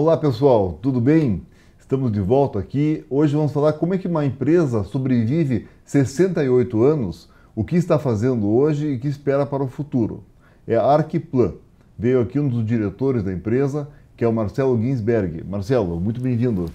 Olá pessoal, tudo bem? Estamos de volta aqui. Hoje vamos falar como é que uma empresa sobrevive 68 anos, o que está fazendo hoje e que espera para o futuro. É a Arquiplan. Veio aqui um dos diretores da empresa, que é o Marcelo Ginsberg. Marcelo, muito bem-vindo.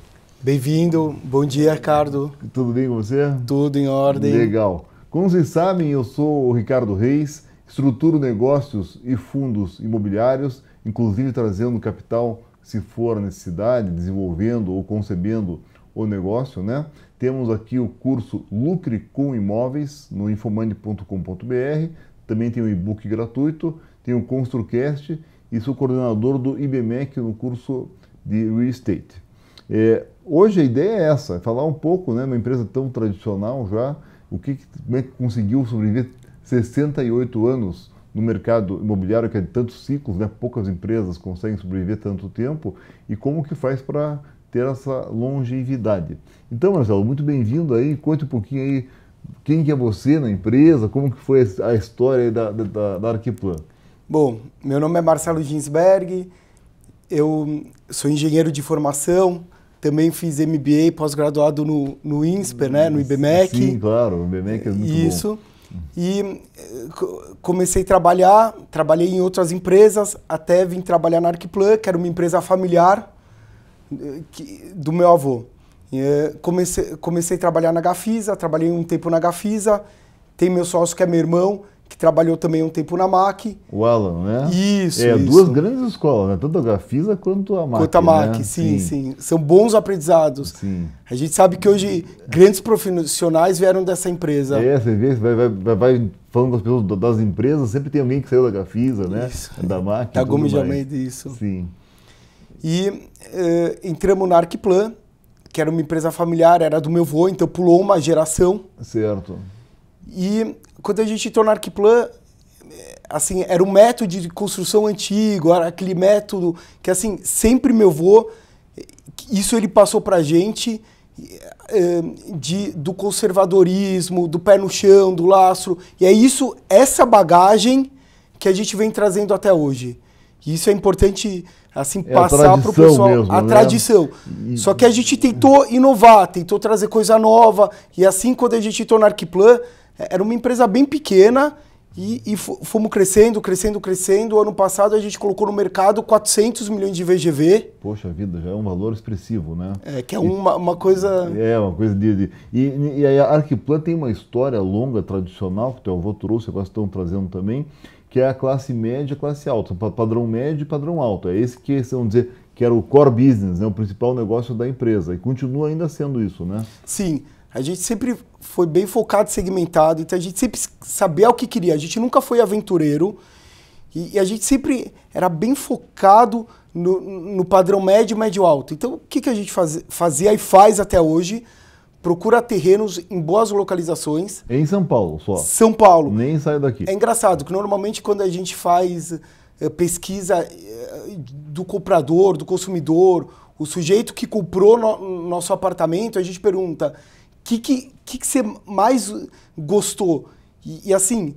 Bem-vindo, bom dia, Ricardo. Tudo bem com você? Tudo em ordem. Legal. Como vocês sabem, eu sou o Ricardo Reis, estruturo negócios e fundos imobiliários, inclusive trazendo capital se for a necessidade, desenvolvendo ou concebendo o negócio, né? Temos aqui o curso Lucre com Imóveis no infomani.com.br, também tem o e-book gratuito, tem o ConstruCast e sou coordenador do IBMEC no curso de Real Estate. É, hoje a ideia é essa, falar um pouco, né, uma empresa tão tradicional já, o que, como é que conseguiu sobreviver 68 anos no mercado imobiliário que é de tantos ciclos, né? poucas empresas conseguem sobreviver tanto tempo, e como que faz para ter essa longevidade. Então, Marcelo, muito bem-vindo aí, conte um pouquinho aí quem que é você na empresa, como que foi a história da, da, da Arquiplan. Bom, meu nome é Marcelo Ginsberg, eu sou engenheiro de formação, também fiz MBA pós-graduado no, no INSPER, né, no IBMEC. Sim, claro, o IBMEC é muito Isso. bom. Isso. E eh, comecei a trabalhar, trabalhei em outras empresas, até vim trabalhar na Arquiplan, que era uma empresa familiar eh, do meu avô. Eh, comecei, comecei a trabalhar na Gafisa, trabalhei um tempo na Gafisa, tem meu sócio que é meu irmão, que trabalhou também um tempo na MAC. O Alan, né? Isso, É, isso. duas grandes escolas, né? Tanto a Gafisa quanto a MAC. Quanto a né? MAC, né? sim, sim, sim, São bons aprendizados. Sim. A gente sabe que hoje grandes profissionais vieram dessa empresa. É, você vê, vai, vai, vai falando com as pessoas das empresas, sempre tem alguém que saiu da Gafisa, né? Isso. É, da MAC. Da Gomes de Almeida, isso. Sim. E uh, entramos na Arquiplan, que era uma empresa familiar, era do meu avô, então pulou uma geração. Certo. Certo. E quando a gente entrou na Arquiplan, eh, assim, era um método de construção antigo, era aquele método que, assim, sempre meu avô, eh, isso ele passou a gente eh, de, do conservadorismo, do pé no chão, do lastro. E é isso, essa bagagem que a gente vem trazendo até hoje. E isso é importante, assim, é passar para o pessoal mesmo, a né? tradição. E... Só que a gente tentou inovar, tentou trazer coisa nova. E assim, quando a gente entrou na Arquiplan, é, era uma empresa bem pequena e, e fomos crescendo, crescendo, crescendo. Ano passado a gente colocou no mercado 400 milhões de VGV. Poxa vida, já é um valor expressivo, né? É, que é uma, uma coisa. É, uma coisa de. de... E, e, a Arquiplan tem uma história longa, tradicional, que o teu avô trouxe, agora estão trazendo também, que é a classe média e classe alta, padrão médio e padrão alto. É esse que, vamos dizer, que era o core business, né, o principal negócio da empresa. E continua ainda sendo isso, né? Sim. A gente sempre foi bem focado, segmentado, então a gente sempre sabia o que queria. A gente nunca foi aventureiro e, e a gente sempre era bem focado no, no padrão médio, médio alto. Então, o que, que a gente faz, fazia e faz até hoje? Procura terrenos em boas localizações. Em São Paulo só. São Paulo. Nem sai daqui. É engraçado que normalmente quando a gente faz eh, pesquisa eh, do comprador, do consumidor, o sujeito que comprou no, nosso apartamento, a gente pergunta: que, que, que, você mais gostou? E, e, assim,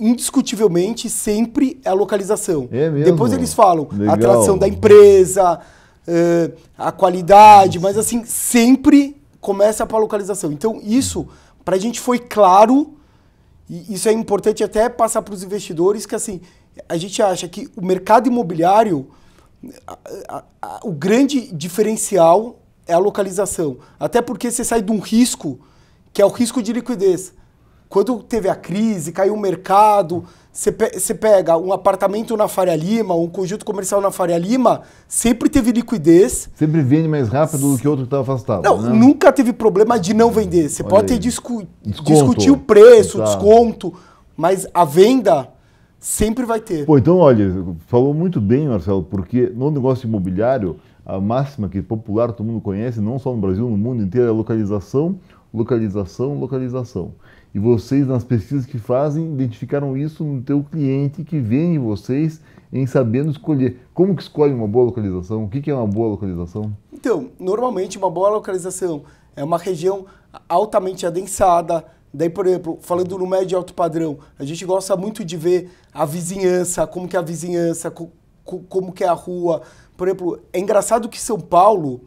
indiscutivelmente, sempre é a localização. É mesmo? Depois eles falam Legal. a atração da empresa, uh, a qualidade, mas assim, sempre começa para localização. Então, isso para a gente foi claro, e isso é importante até passar para os investidores, que assim, a gente acha que o mercado imobiliário, a, a, a, o grande diferencial é a localização. Até porque você sai de um risco, que é o risco de liquidez. Quando teve a crise, caiu o mercado, você, pe você pega um apartamento na Faria Lima, um conjunto comercial na Faria Lima, sempre teve liquidez. Sempre vende mais rápido do que outro que estava afastado. Não, né? nunca teve problema de não vender. Você Olha pode ter discu desconto. discutir o preço, tá. desconto, mas a venda sempre vai ter. Pô, então, olha, falou muito bem, Marcelo, porque no negócio imobiliário a máxima que popular todo mundo conhece, não só no Brasil, no mundo inteiro, é localização, localização, localização. E vocês, nas pesquisas que fazem, identificaram isso no teu cliente que vem em vocês em sabendo escolher. Como que escolhe uma boa localização? O que, que é uma boa localização? Então, normalmente uma boa localização é uma região altamente adensada, Daí, por exemplo, falando no médio e alto padrão, a gente gosta muito de ver a vizinhança, como que é a vizinhança, co co como que é a rua, por exemplo, é engraçado que São Paulo,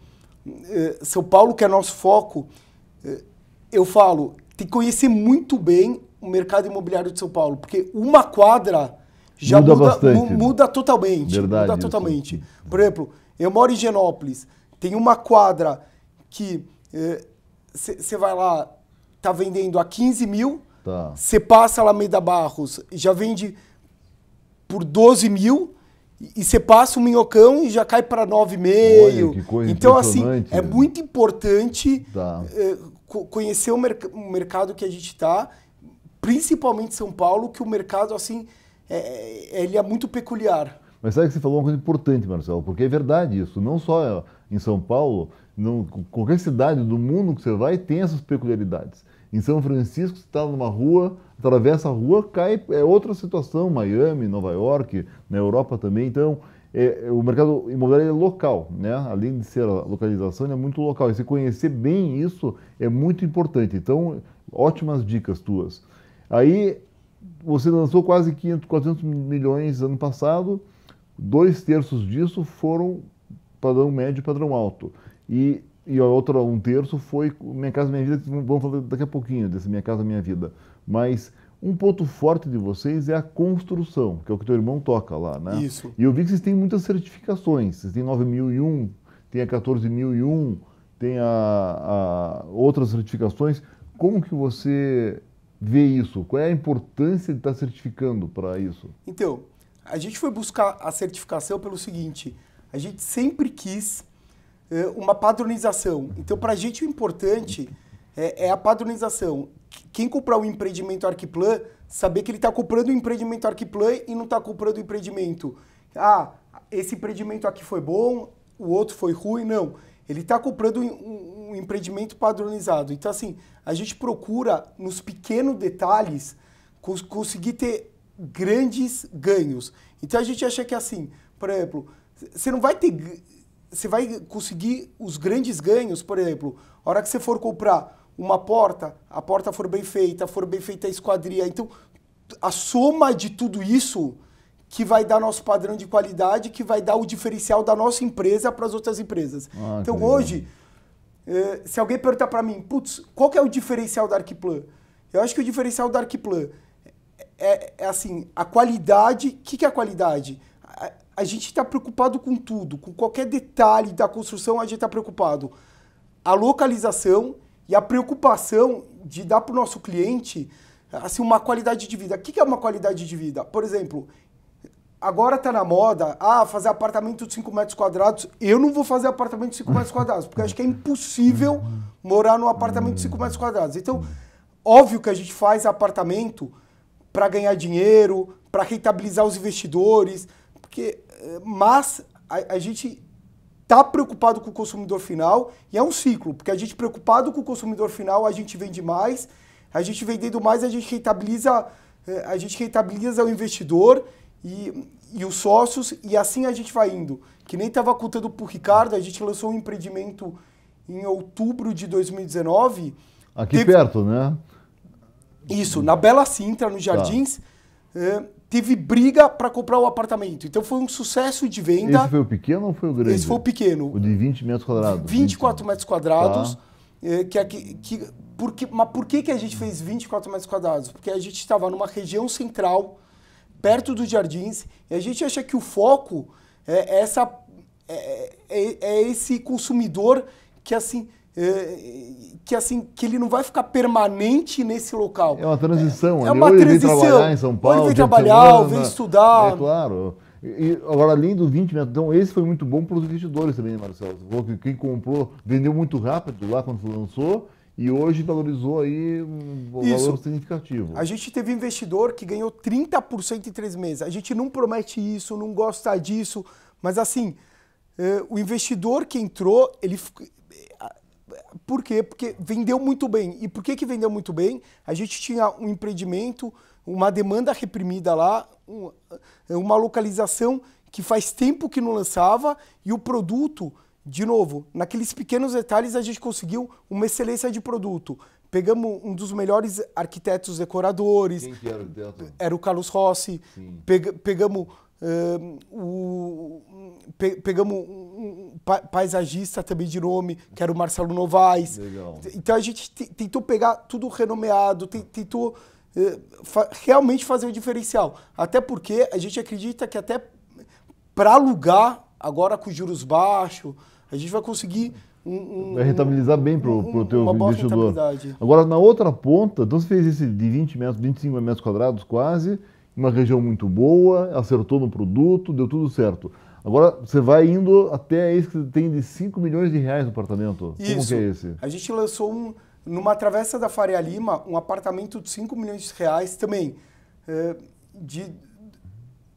eh, São Paulo que é nosso foco, eh, eu falo, tem que conhecer muito bem o mercado imobiliário de São Paulo, porque uma quadra já muda, muda, né? muda totalmente. Verdade, muda totalmente. Isso. Por exemplo, eu moro em Genópolis, tem uma quadra que você eh, vai lá, tá vendendo a 15 mil, você tá. passa lá Meida Barros, já vende por 12 mil, e você passa o um minhocão e já cai para 9,5. Então, assim, é né? muito importante tá. conhecer o, o, mercado que a gente está, principalmente São Paulo, que o mercado, assim, é, é, ele é muito peculiar. Mas sabe que você falou uma coisa importante, Marcelo, porque é verdade isso. Não só eh, em São Paulo, não, qualquer cidade do mundo que você vai tem essas peculiaridades. Em São Francisco, você está numa rua, atravessa a rua, cai, é outra situação, Miami, Nova York, na Europa também. Então, é, é o mercado imobiliário é local, né? Além de ser a localização, ele é muito local. E se conhecer bem isso é muito importante. Então, ótimas dicas tuas. Aí, você lançou quase 500, 400 milhões ano passado, dois terços disso foram padrão médio e padrão alto. E e outro um terço foi Minha Casa Minha Vida, que vamos falar daqui a pouquinho desse Minha Casa Minha Vida. Mas um ponto forte de vocês é a construção, que é o que teu irmão toca lá, né? Isso. E eu vi que vocês têm muitas certificações. Vocês têm 9001, tem a 14001, tem a, a outras certificações. Como que você vê isso? Qual é a importância de estar tá certificando para isso? Então, a gente foi buscar a certificação pelo seguinte: a gente sempre quis eh, uma padronização. Então, para a gente, o importante é, é, a padronização. Quem comprar um empreendimento Arquiplan, saber que ele está comprando um empreendimento Arquiplan e não está comprando um empreendimento. Ah, esse empreendimento aqui foi bom, o outro foi ruim. Não. Ele está comprando um, um empreendimento padronizado. Então, assim, a gente procura, nos pequenos detalhes, cons conseguir ter grandes ganhos. Então, a gente acha que, assim, por exemplo, você não vai ter você vai conseguir os grandes ganhos, por exemplo, a hora que você for comprar uma porta, a porta for bem feita, for bem feita a esquadria. Então, a soma de tudo isso que vai dar nosso padrão de qualidade, que vai dar o diferencial da nossa empresa para as outras empresas. Ah, então, hoje, eh, se alguém perguntar para mim, putz, qual que é o diferencial da Arquiplan? Eu acho que o diferencial da Arquiplan é, é, é assim, a qualidade. O que, que é a qualidade? a gente está preocupado com tudo, com qualquer detalhe da construção a gente está preocupado. A localização e a preocupação de dar para o nosso cliente assim uma qualidade de vida. O que é uma qualidade de vida? Por exemplo, agora está na moda ah, fazer apartamento de 5 metros quadrados. Eu não vou fazer apartamento de 5 metros quadrados, porque acho que é impossível morar num apartamento de 5 metros quadrados. Então, óbvio que a gente faz apartamento para ganhar dinheiro, para rentabilizar os investidores, porque mas a, a gente está preocupado com o consumidor final e é um ciclo, porque a gente preocupado com o consumidor final, a gente vende mais, a gente vendendo mais, a gente rentabiliza, eh, a gente rentabiliza o investidor e, e os sócios, e assim a gente vai indo. Que nem estava contando para o Ricardo, a gente lançou um empreendimento em outubro de 2019. Aqui teve... perto, né? Isso, na Bela Sintra, nos tá. Jardins. Tá é, teve briga para comprar o apartamento. Então foi um sucesso de venda. Esse foi o pequeno ou foi o grande? Esse foi o pequeno. O de 20 metros quadrados. 24 20. metros quadrados. Tá. É, que, que, porque, mas por que, que a gente fez 24 metros quadrados? Porque a gente estava numa região central, perto dos jardins, e a gente acha que o foco é, essa, é, é, é esse consumidor que assim é, que assim que ele não vai ficar permanente nesse local. É uma transição. É, é uma transição. Ele vem trabalhar em São Paulo. ele vem trabalhar, semana, vem estudar. É claro. E, agora, além do 20 metros, né? então esse foi muito bom para os investidores também, né, Marcelo? Quem comprou vendeu muito rápido lá quando lançou e hoje valorizou aí um valor significativo. A gente teve investidor que ganhou 30% em três meses. A gente não promete isso, não gosta disso, mas assim, é, o investidor que entrou, ele, por quê? Porque vendeu muito bem. E por que, que vendeu muito bem? A gente tinha um empreendimento, uma demanda reprimida lá, uma localização que faz tempo que não lançava e o produto, de novo, naqueles pequenos detalhes a gente conseguiu uma excelência de produto. Pegamos um dos melhores arquitetos decoradores. Quem que era o arquiteto? Era o Carlos Rossi. Sim. pegamos Uh, o, pe, pegamos um paisagista também de nome, que era o Marcelo Novaes. Legal. Então a gente tentou pegar tudo renomeado, tentou uh, fa realmente fazer o diferencial. Até porque a gente acredita que até para alugar, agora com juros baixos, a gente vai conseguir um, um, vai rentabilizar bem para o um, teu investidor. Agora, na outra ponta, então você fez esse de 20 metros, 25 metros quadrados quase, uma região muito boa, acertou no produto, deu tudo certo. Agora você vai indo até esse que tem de 5 milhões de reais no apartamento. Isso. Como que é esse? A gente lançou um, numa travessa da Faria Lima um apartamento de 5 milhões de reais também, eh, de,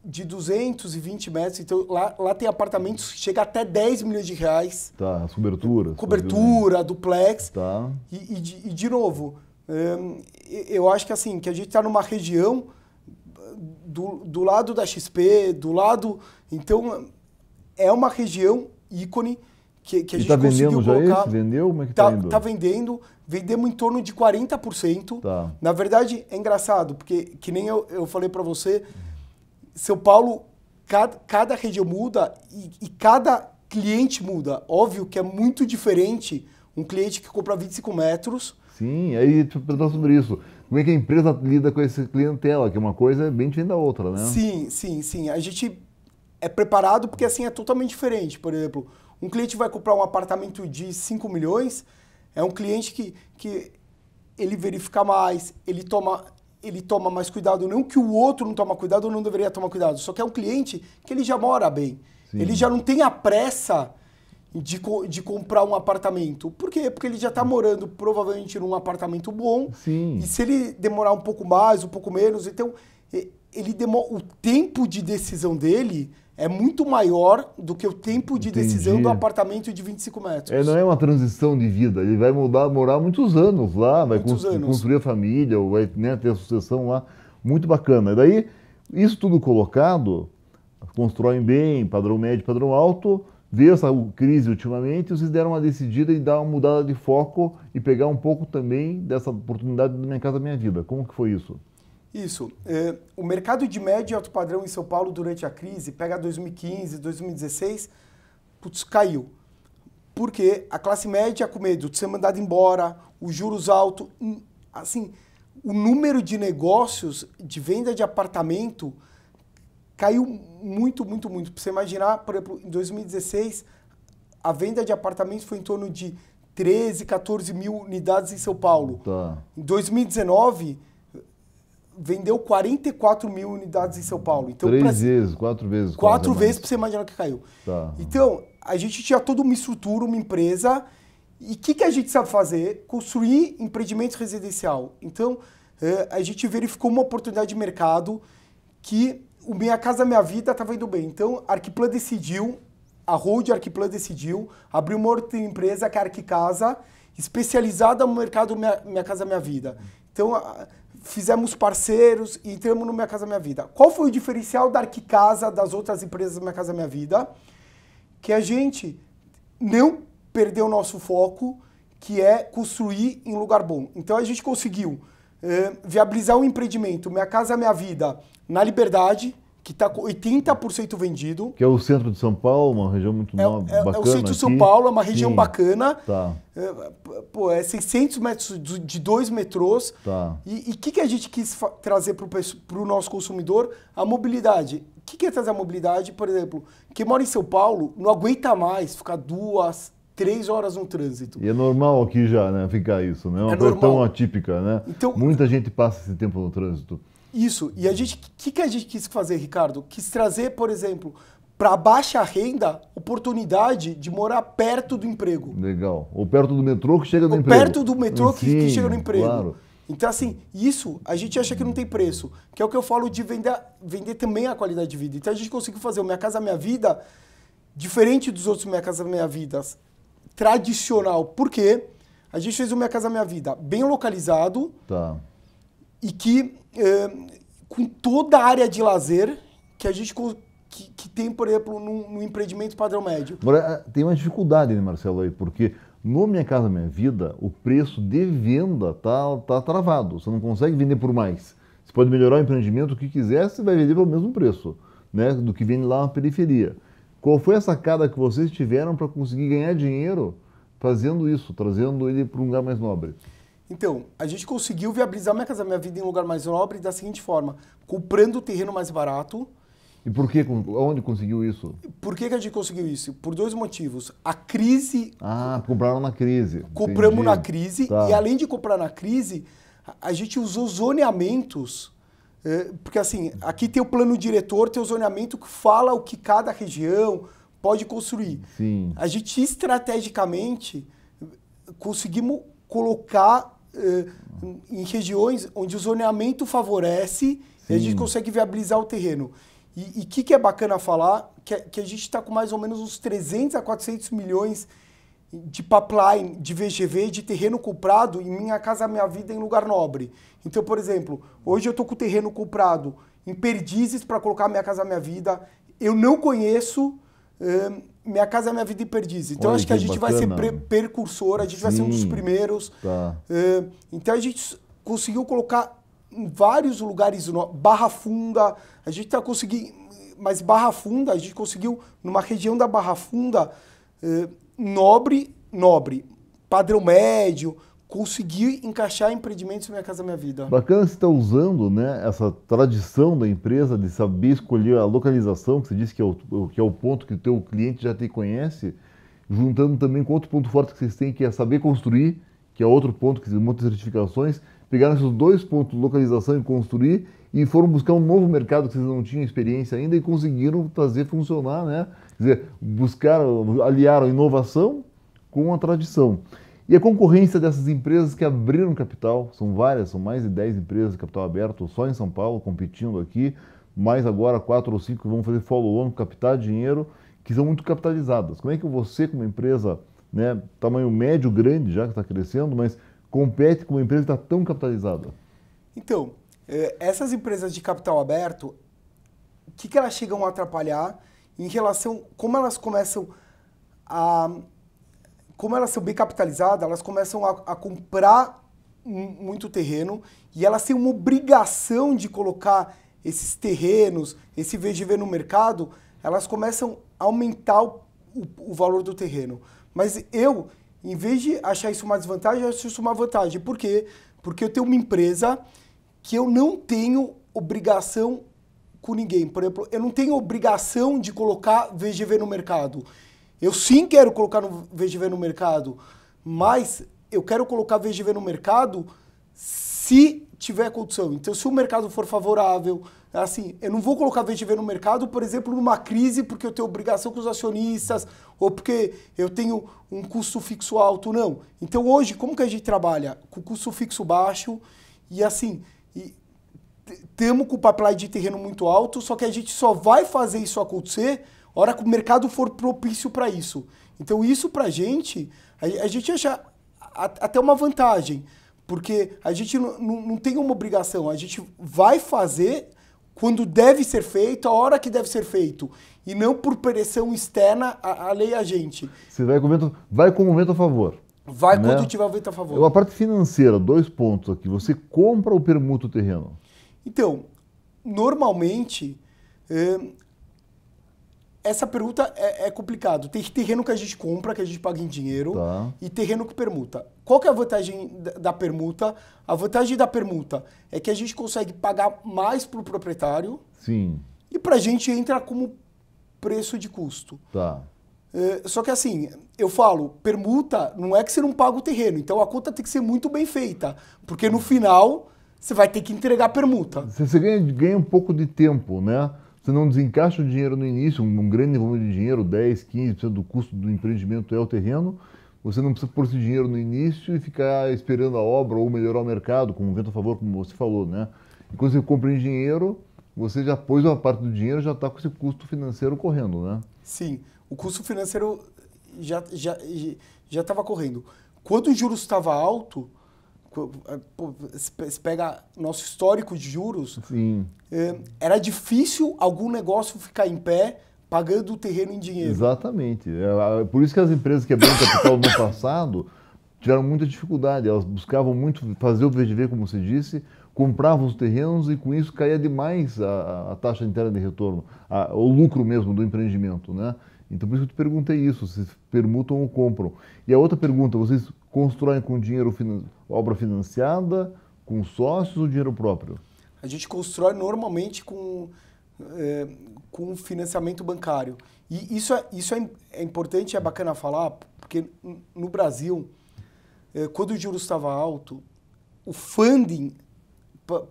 de 220 metros. Então lá, lá tem apartamentos que chega até 10 milhões de reais. Tá, as coberturas. Cobertura, assim. duplex. Tá. E, e, de, e de novo, eh, eu acho que assim, que a gente está numa região do, do lado da XP, do lado. Então, é uma região ícone que, que a e gente tá vendendo já colocar. Esse? Vendeu? Como é que tá, tá, tá vendendo. Vendemos em torno de 40%. Tá. Na verdade, é engraçado, porque que nem eu, eu falei para você, São Paulo, cada, cada região muda e, e, cada cliente muda. Óbvio que é muito diferente um cliente que compra 25 metros. Sim, aí tu perguntar sobre isso. Como é que a empresa lida com essa clientela? Que é uma coisa é bem diferente da outra, né? Sim, sim, sim. A gente é preparado porque assim é totalmente diferente. Por exemplo, um cliente vai comprar um apartamento de 5 milhões, é um cliente que, que ele verifica mais, ele toma, ele toma mais cuidado. Não que o outro não toma cuidado ou não deveria tomar cuidado, só que é um cliente que ele já mora bem. Sim. Ele já não tem a pressa de, de comprar um apartamento. Por quê? Porque ele já está morando provavelmente num apartamento bom. Sim. E se ele demorar um pouco mais, um pouco menos, então ele demora, o tempo de decisão dele é muito maior do que o tempo de Entendi. decisão do apartamento de 25 metros. É, não é uma transição de vida. Ele vai mudar, morar muitos anos lá, vai cons anos. construir a família, vai né, ter a sucessão lá. Muito bacana. E daí, isso tudo colocado, constroem bem, padrão médio, padrão alto veio essa crise ultimamente, vocês deram uma decidida e dar uma mudada de foco e pegar um pouco também dessa oportunidade do Minha Casa Minha Vida. Como que foi isso? Isso. É, o mercado de médio e alto padrão em São Paulo durante a crise, pega 2015, 2016, putz, caiu. Porque a classe média com medo de ser mandada embora, os juros altos, assim, o número de negócios de venda de apartamento caiu muito, muito, muito. Para você imaginar, por exemplo, em 2016, a venda de apartamentos foi em torno de 13, 14 mil unidades em São Paulo. Tá. Em 2019, vendeu 44 mil unidades em São Paulo. Então, Três pra... vezes, quatro vezes. Quatro vezes para você imaginar que caiu. Tá. Então, a gente tinha toda uma estrutura, uma empresa. E o que, que a gente sabe fazer? Construir empreendimentos residencial. Então, eh, a gente verificou uma oportunidade de mercado que o Minha Casa Minha Vida estava indo bem. Então, a Arquiplan decidiu, a Road Arquiplan decidiu abrir uma outra empresa, que é a Arquicasa, especializada no mercado Minha, minha Casa Minha Vida. Então, a, fizemos parceiros e entramos no Minha Casa Minha Vida. Qual foi o diferencial da Arquicasa, das outras empresas Minha Casa Minha Vida? Que a gente não perdeu o nosso foco, que é construir em lugar bom. Então, a gente conseguiu eh, viabilizar o um empreendimento Minha Casa Minha Vida na Liberdade, que está com 80% vendido. Que é o centro de São Paulo, uma região muito é, nova, é, bacana. É o centro de São Paulo, é uma região Sim. bacana. Tá. É, pô, é 600 metros de dois metrôs. Tá. E o que, que a gente quis trazer para o nosso consumidor? A mobilidade. O que, que é trazer a mobilidade? Por exemplo, quem mora em São Paulo não aguenta mais ficar duas, três horas no trânsito. E é normal aqui já, né? Ficar isso, né? É uma é normal. coisa tão atípica, né? Então, Muita gente passa esse tempo no trânsito. Isso. E a gente, o que, que a gente quis fazer, Ricardo? Quis trazer, por exemplo, para baixa renda, oportunidade de morar perto do emprego. Legal. Ou perto do metrô que chega no Ou emprego. Perto do metrô que, que chega no emprego. Claro. Então, assim, isso a gente acha que não tem preço, que é o que eu falo de vender, vender também a qualidade de vida. Então, a gente conseguiu fazer o Minha Casa Minha Vida diferente dos outros Minha Casa Minha Vida, tradicional. Por quê? A gente fez o Minha Casa Minha Vida bem localizado. Tá e que é, com toda a área de lazer que a gente que, que tem, por exemplo, no empreendimento padrão médio. Agora, é, tem uma dificuldade, né, Marcelo, aí, porque no Minha Casa Minha Vida, o preço de venda tá, tá travado. Você não consegue vender por mais. Você pode melhorar o empreendimento o que quiser, você vai vender pelo mesmo preço né, do que vende lá na periferia. Qual foi a sacada que vocês tiveram para conseguir ganhar dinheiro fazendo isso, trazendo ele para um lugar mais nobre? Então, a gente conseguiu viabilizar minha casa, minha vida em um lugar mais nobre da seguinte forma: comprando o terreno mais barato. E por que? Onde conseguiu isso? Por que, que a gente conseguiu isso? Por dois motivos. A crise. Ah, compraram na crise. Compramos Entendi. na crise. Tá. E além de comprar na crise, a gente usou zoneamentos. Eh, porque assim, aqui tem o plano diretor, tem o zoneamento que fala o que cada região pode construir. Sim. A gente estrategicamente conseguimos colocar eh, em regiões onde o zoneamento favorece Sim. e a gente consegue viabilizar o terreno. E o que, que, é bacana falar? Que, que a gente está com mais ou menos uns 300 a 400 milhões de pipeline, de VGV, de terreno comprado em Minha Casa Minha Vida em lugar nobre. Então, por exemplo, hoje eu estou com terreno comprado em Perdizes para colocar Minha Casa Minha Vida. Eu não conheço, minha Casa é Minha Vida e Perdiz. Então Olha, acho que a gente bacana. vai ser precursor, a gente Sim, vai ser um dos primeiros. Tá. Uh, então a gente conseguiu colocar em vários lugares, no... Barra Funda, a gente está conseguindo, mas Barra Funda, a gente conseguiu numa região da Barra Funda, uh, nobre, nobre, padrão médio, consegui encaixar empreendimentos Minha Casa Minha Vida. Bacana você estar tá usando né, essa tradição da empresa de saber escolher a localização, que você disse que é o, que é o ponto que o teu cliente já te conhece, juntando também com outro ponto forte que vocês têm, que é saber construir, que é outro ponto que muitas certificações, pegaram esses dois pontos, localização e construir, e foram buscar um novo mercado que vocês não tinham experiência ainda e conseguiram fazer funcionar, né? Quer dizer, buscaram, aliaram inovação com a tradição. E a concorrência dessas empresas que abriram capital, são várias, são mais de 10 empresas de capital aberto só em São Paulo, competindo aqui, mais agora quatro ou cinco que vão fazer follow-on, captar dinheiro, que são muito capitalizadas. Como é que você, como empresa, né, tamanho médio, grande já que está crescendo, mas compete com uma empresa que está tão capitalizada? Então, é, essas empresas de capital aberto, o que, que elas chegam a atrapalhar em relação, como elas começam a como elas são bem capitalizadas, elas começam a, a comprar muito terreno e elas têm uma obrigação de colocar esses terrenos, esse VGV no mercado, elas começam a aumentar o, o, o, valor do terreno. Mas eu, em vez de achar isso uma desvantagem, acho isso uma vantagem. Por quê? Porque eu tenho uma empresa que eu não tenho obrigação com ninguém. Por exemplo, eu não tenho obrigação de colocar VGV no mercado. Eu sim quero colocar no VGV no mercado, mas eu quero colocar VGV no mercado se tiver condição. Então, se o mercado for favorável, assim, eu não vou colocar VGV no mercado, por exemplo, numa crise porque eu tenho obrigação com os acionistas ou porque eu tenho um custo fixo alto, não. Então, hoje, como que a gente trabalha? Com custo fixo baixo e assim, estamos com o pipeline de terreno muito alto, só que a gente só vai fazer isso acontecer hora que o mercado for propício para isso. Então, isso para a gente, a gente acha até uma vantagem, porque a gente não, tem uma obrigação, a gente vai fazer quando deve ser feito, a hora que deve ser feito, e não por pressão externa lei a gente. Você vai com o vento, vai com o vento a favor. Vai né? quando tiver o vento a favor. A parte financeira, dois pontos aqui. Você compra ou permuta o terreno? Então, normalmente, eh, essa pergunta é, é complicado. Tem terreno que a gente compra, que a gente paga em dinheiro, tá. e terreno que permuta. Qual que é a vantagem da permuta? A vantagem da permuta é que a gente consegue pagar mais para o proprietário. Sim. E para a gente entra como preço de custo. Tá. É, só que assim, eu falo, permuta não é que você não paga o terreno. Então a conta tem que ser muito bem feita. Porque no final você vai ter que entregar a permuta. Você ganha, ganha um pouco de tempo, né? Você não desencaixa o dinheiro no início, um grande volume de dinheiro, 10, 15% do custo do empreendimento é o terreno. Você não precisa pôr esse dinheiro no início e ficar esperando a obra ou melhorar o mercado, com um vento a favor, como você falou, né? E quando você compra em dinheiro, você já pôs uma parte do dinheiro já está com esse custo financeiro correndo, né? Sim, o custo financeiro já estava já, já correndo. Quando o juros estava alto, se pega nosso histórico de juros, é, era difícil algum negócio ficar em pé pagando o terreno em dinheiro. Exatamente. É, por isso que as empresas quebraram é capital no passado tiveram muita dificuldade. Elas buscavam muito fazer o VGV, como você disse, compravam os terrenos e com isso caía demais a, a taxa interna de retorno, a, o lucro mesmo do empreendimento, né? Então por isso que eu te perguntei isso, vocês permutam ou compram. E a outra pergunta, vocês constroem com dinheiro, obra financiada, com sócios ou dinheiro próprio? A gente constrói normalmente com, é, com financiamento bancário. E isso é, isso é, é importante, é bacana falar, porque no Brasil, é, quando o juro estava alto, o funding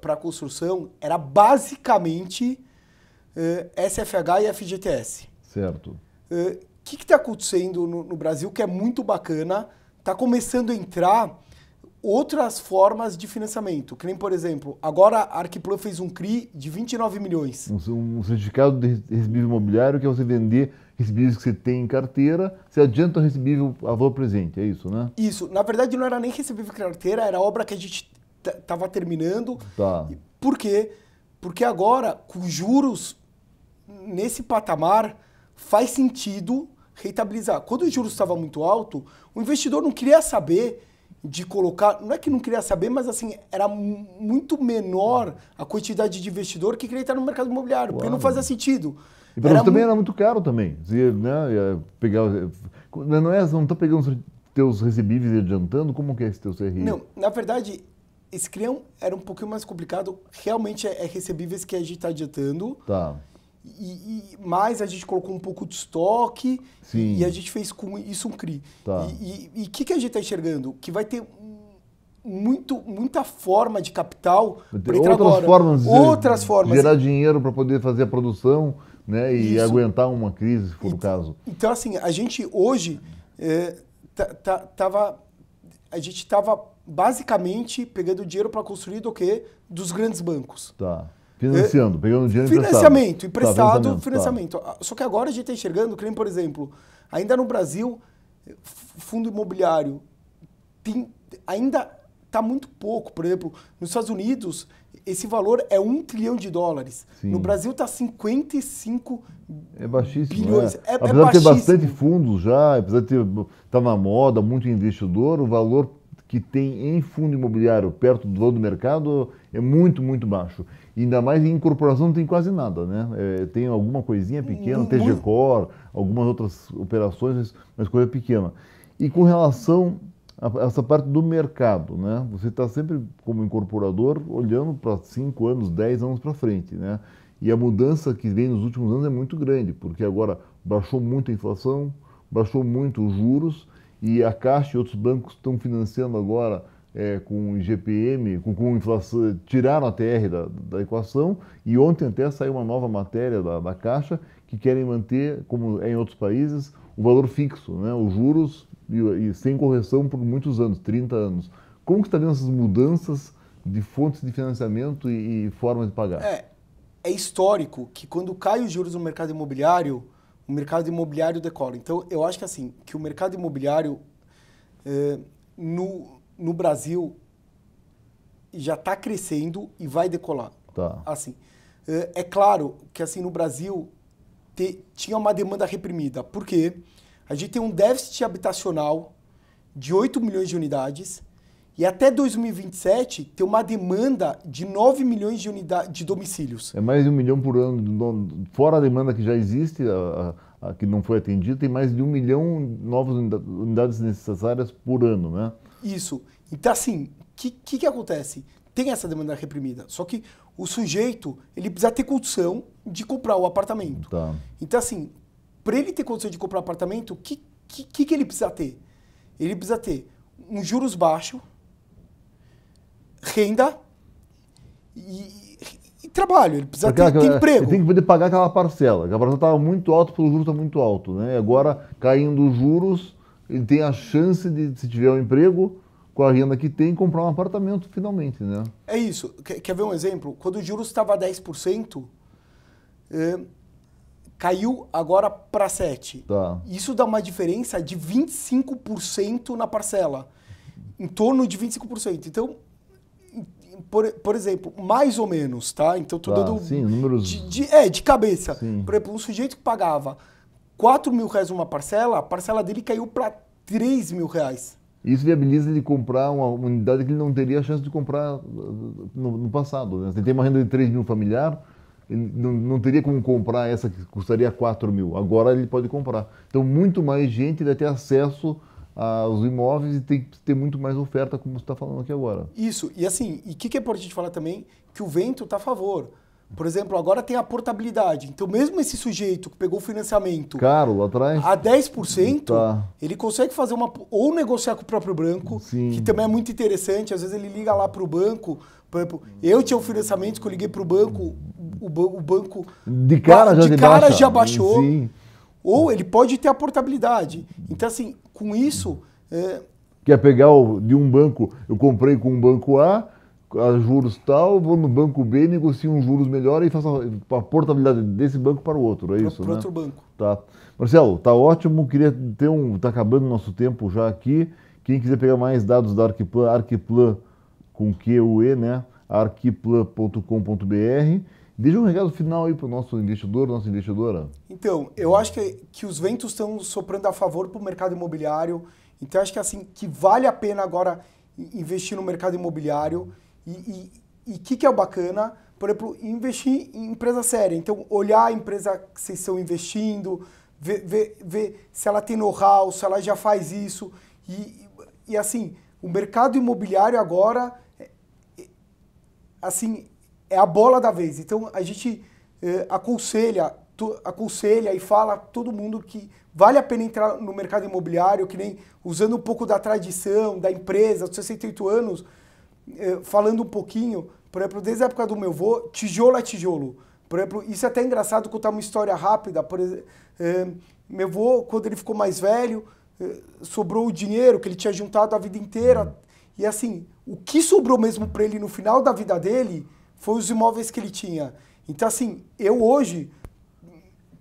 para a construção era basicamente é, SFH e FGTS. Certo. O eh, que está acontecendo no, no, Brasil que é muito bacana? Está começando a entrar outras formas de financiamento, que nem, por exemplo, agora a Arquiplan fez um CRI de 29 milhões. Um, um certificado de recebível imobiliário que é você vender recebíveis que você tem em carteira, você adianta o recebível a valor presente, é isso, né? Isso. Na verdade, não era nem recebível carteira, era obra que a gente estava terminando. Tá. Por quê? Porque agora, com juros nesse patamar, faz sentido rentabilizar. Quando o juros estava muito alto, o investidor não queria saber de colocar, não é que não queria saber, mas assim, era muito menor a quantidade de investidor que queria entrar no mercado imobiliário, claro. porque não fazia sentido. E para também era muito caro também. Ia, né, ia pegar, não é, não está pegando os teus recebíveis e adiantando, como que é esse teu CRI? Não, na verdade, esse CRI era um pouquinho mais complicado, realmente é, é recebíveis que a gente está adiantando. Tá. E, e, mais a gente colocou um pouco de estoque Sim. e a gente fez com isso um CRI. Tá. E o que, que a gente está enxergando? Que vai ter muito, muita forma de capital para entrar outras agora. Formas de, outras formas. Gerar dinheiro para poder fazer a produção né, e isso. aguentar uma crise, se for e, o caso. Então, assim, a gente hoje é, tava, a gente estava basicamente pegando dinheiro para construir do quê? Dos grandes bancos. Tá. Financiando, é, pegando dinheiro Financiamento, tá, emprestado, tá, financiamento. financiamento. Ah, tá. Só que agora a gente está enxergando, creio, por exemplo, ainda no Brasil, fundo imobiliário tem, ainda está muito pouco. Por exemplo, nos Estados Unidos, esse valor é 1 trilhão de dólares. Sim. No Brasil está 55 é baixíssimo, é. bilhões. É, é apesar é de ter bastante fundos já, apesar de estar tá na moda, muito investidor, o valor que tem em fundo imobiliário perto do valor do mercado é muito, muito baixo. ainda mais em incorporação não tem quase nada, né? É, tem alguma coisinha pequena, Core, algumas outras operações, mas coisa pequena. E com relação a essa parte do mercado, né? Você está sempre, como incorporador, olhando para 5 anos, 10 anos para frente, né? E a mudança que vem nos últimos anos é muito grande, porque agora baixou muito a inflação, baixou muito os juros e a Caixa e outros bancos estão financiando agora é, com IGPM, com, com inflação, tiraram a TR da, da, equação e ontem até saiu uma nova matéria da, da, Caixa que querem manter, como é em outros países, o valor fixo, né? os juros e, e sem correção por muitos anos, 30 anos. Como que está vendo essas mudanças de fontes de financiamento e, e formas de pagar? É, é histórico que quando caem os juros no mercado imobiliário, o mercado imobiliário decola. Então, eu acho que assim, que o mercado imobiliário é, no, no Brasil já está crescendo e vai decolar. Tá. Assim, é, é, claro que assim no Brasil te, tinha uma demanda reprimida, porque a gente tem um déficit habitacional de 8 milhões de unidades e até 2027 tem uma demanda de 9 milhões de unidades de domicílios. É mais de um milhão por ano. Fora a demanda que já existe, a, a, a que não foi atendida, tem mais de um milhão novas unidades necessárias por ano, né? Isso. Então, assim, o que, que, que acontece? Tem essa demanda reprimida. Só que o sujeito ele precisa ter condição de comprar o apartamento. Tá. Então, assim, para ele ter condição de comprar o apartamento, o que, que, que ele precisa ter? Ele precisa ter um juros baixo, renda e, e trabalho. Ele precisa ter, ter, emprego. Ele tem que poder pagar aquela parcela. A parcela estava muito alta porque o juros está muito alto. Né? Agora, caindo os juros, ele tem a chance de, se tiver um emprego, com a renda que tem, comprar um apartamento finalmente. Né? É isso. Quer, ver um exemplo? Quando o juros estava 10%, é, caiu agora para 7%. Tá. Isso dá uma diferença de 25% na parcela. Em torno de 25%. Então, por, por exemplo, mais ou menos, tá? Então, tô tá, dando. Sim, números. De, de, é, de cabeça. Sim. Por exemplo, um sujeito que pagava 4 mil reais uma parcela, a parcela dele caiu para 3 mil reais. Isso viabiliza ele comprar uma unidade que ele não teria a chance de comprar uh, no, no passado. Né? Se ele tem uma renda de 3 mil familiar, ele não, não, teria como comprar essa que custaria 4 mil. Agora ele pode comprar. Então, muito mais gente vai ter acesso os imóveis e tem que ter muito mais oferta, como você está falando aqui agora. Isso, e assim, e o que, que é importante falar também? Que o vento está a favor. Por exemplo, agora tem a portabilidade. Então, mesmo esse sujeito que pegou o financiamento caro lá atrás a 10%, tá. ele consegue fazer uma. ou negociar com o próprio banco, Sim. que também é muito interessante. Às vezes ele liga lá para o banco. Por exemplo, eu tinha um financiamento que eu liguei para o banco, o, banco. De cara já, de cara já baixou. Sim. Ou ele pode ter a portabilidade. Então, assim, com isso. É... Quer pegar o, de um banco, eu comprei com um banco A, a juros tal, vou no banco B, negocio um juros melhor e faço a, a portabilidade desse banco para o outro, é pra, isso, para né? outro banco. Tá. Marcelo, tá ótimo, queria ter um, está acabando o nosso tempo já aqui. Quem quiser pegar mais dados da Arquiplan, Arquiplan com QUE, né? arquiplan.com.br Deixa um recado final aí para o nosso investidor, nossa investidora. Então, eu acho que, que os ventos estão soprando a favor para o mercado imobiliário. Então, acho que assim que vale a pena agora investir no mercado imobiliário. E o que, que é bacana? Por exemplo, investir em empresa séria. Então, olhar a empresa que vocês estão investindo, ver, ver, ver se ela tem know-how, se ela já faz isso. E, e assim, o mercado imobiliário agora, é, é, assim, é a bola da vez. Então a gente é, aconselha, tu, aconselha e fala a todo mundo que vale a pena entrar no mercado imobiliário, que nem usando um pouco da tradição, da empresa, dos 68 anos, é, falando um pouquinho, por exemplo, desde a época do meu avô, tijolo a é tijolo. Por exemplo, isso é até engraçado contar uma história rápida. Por exemplo, é, eh, meu avô, quando ele ficou mais velho, sobrou o dinheiro que ele tinha juntado a vida inteira. E assim, o que sobrou mesmo para ele no final da vida dele, foi os imóveis que ele tinha. Então, assim, eu hoje,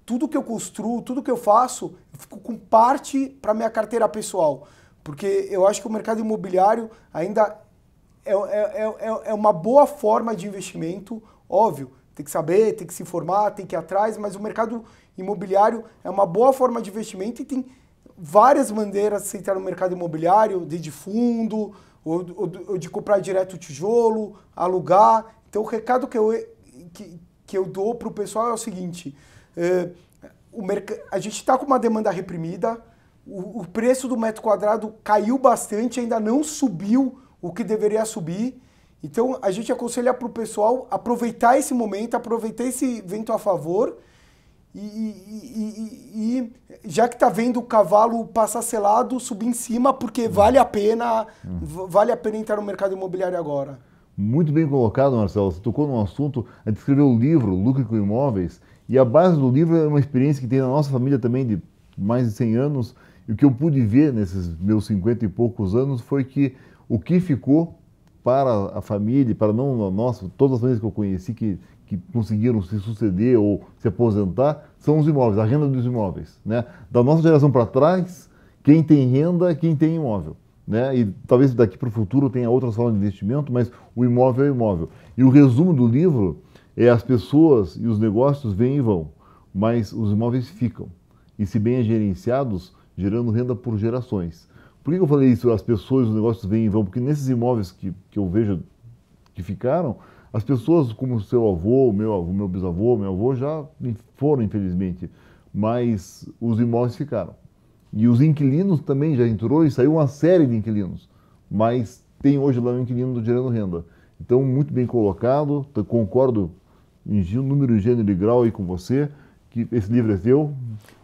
tudo que eu construo, tudo que eu faço, eu fico com parte para minha carteira pessoal. Porque eu acho que o mercado imobiliário ainda é, é, é, é, é uma boa forma de investimento, óbvio. Tem que saber, tem que se informar, tem que ir atrás, mas o mercado imobiliário é uma boa forma de investimento e tem várias maneiras de entrar no mercado imobiliário, de, de fundo, ou, ou, ou, de comprar direto o tijolo, alugar. Então, o recado que eu, que, que eu dou para o pessoal é o seguinte: é, o a gente está com uma demanda reprimida, o, o preço do metro quadrado caiu bastante, ainda não subiu o que deveria subir. Então, a gente aconselha para o pessoal aproveitar esse momento, aproveitar esse vento a favor e, e, e, e, já que tá vendo o cavalo passar selado, subir em cima, porque hum. vale a pena, hum. vale a pena entrar no mercado imobiliário agora. Muito bem colocado, Marcelo. Você tocou num assunto, a descrever o livro Lucro com Imóveis, e a base do livro é uma experiência que tem na nossa família também de mais de 100 anos, e o que eu pude ver nesses meus 50 e poucos anos foi que o que ficou para a família, para não, nossa, todas as famílias que eu conheci que, que conseguiram se suceder ou se aposentar, são os imóveis, a renda dos imóveis. Né? Da nossa geração para trás, quem tem renda é quem tem imóvel. Né? E talvez daqui para o futuro tenha outras formas de investimento, mas o imóvel é o imóvel. E o resumo do livro é as pessoas e os negócios vêm e vão, mas os imóveis ficam. E se bem gerenciados, gerando renda por gerações. Por que eu falei isso? As pessoas, os negócios vêm e vão, porque nesses imóveis que, que eu vejo que ficaram, as pessoas como seu avô, meu avô, meu bisavô, meu avô já foram, infelizmente, mas os imóveis ficaram. E os inquilinos também já entrou e saiu uma série de inquilinos, mas tem hoje lá um inquilino do gerando renda. Então, muito bem colocado, concordo em número, gênero e grau aí com você, que esse livro é seu.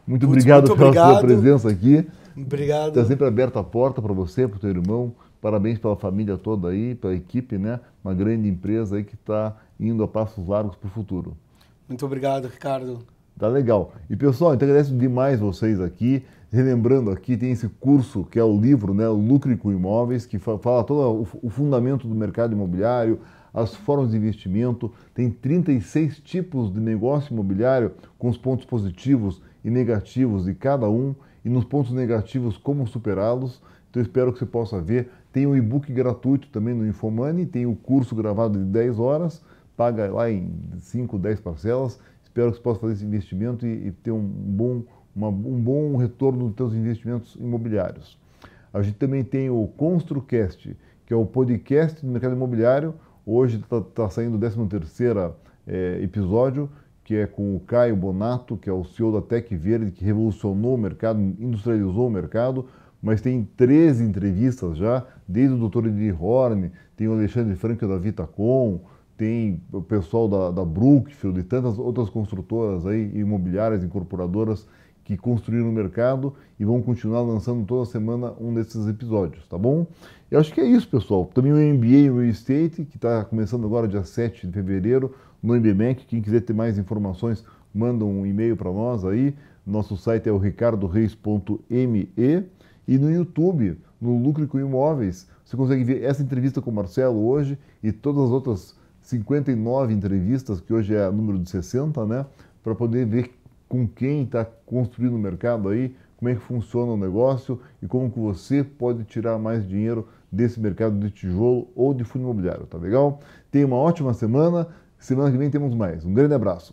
Muito, muito obrigado muito pela sua presença aqui. Obrigado. Está sempre aberta a porta para você, para o teu irmão. Parabéns pela família toda aí, pela equipe, né? Uma grande empresa aí que está indo a passos largos para o futuro. Muito obrigado, Ricardo. Tá legal. E pessoal, então agradeço demais vocês aqui. Relembrando aqui, tem esse curso que é o livro, né? Lucre com Imóveis, que fala todo o fundamento do mercado imobiliário, as formas de investimento. Tem 36 tipos de negócio imobiliário com os pontos positivos e negativos de cada um e nos pontos negativos como superá-los. Então espero que você possa ver. Tem um e-book gratuito também no Infomani, tem o um curso gravado de 10 horas, paga lá em 5, 10 parcelas. Espero que você possa fazer esse investimento e, e ter um bom, uma, um bom retorno dos seus investimentos imobiliários. A gente também tem o ConstruCast, que é o podcast do mercado imobiliário. Hoje está tá saindo o 13 é, eh, episódio que é com o Caio Bonato, que é o CEO da Tec Verde, que revolucionou o mercado, industrializou o mercado, mas tem 13 entrevistas já, desde o Dr. Edir Horn, tem o Alexandre Franco da Vitacom, tem o pessoal da, da Brookfield e tantas outras construtoras aí, imobiliárias, incorporadoras, que construíram o mercado e vão continuar lançando toda semana um desses episódios, tá bom? Eu acho que é isso, pessoal. Também o MBA Real Estate, que está começando agora dia 7 de fevereiro, no MBMEC. Quem quiser ter mais informações, manda um e-mail para nós aí. Nosso site é o ricardoreis.me e no YouTube, no Lucro com Imóveis, você consegue ver essa entrevista com o Marcelo hoje e todas as outras 59 entrevistas, que hoje é número de 60, né? Para poder ver com quem está construindo o mercado aí, como é que funciona o negócio e como que você pode tirar mais dinheiro desse mercado de tijolo ou de fundo imobiliário, tá legal? Tenha uma ótima semana. Semana que vem temos mais. Um grande abraço.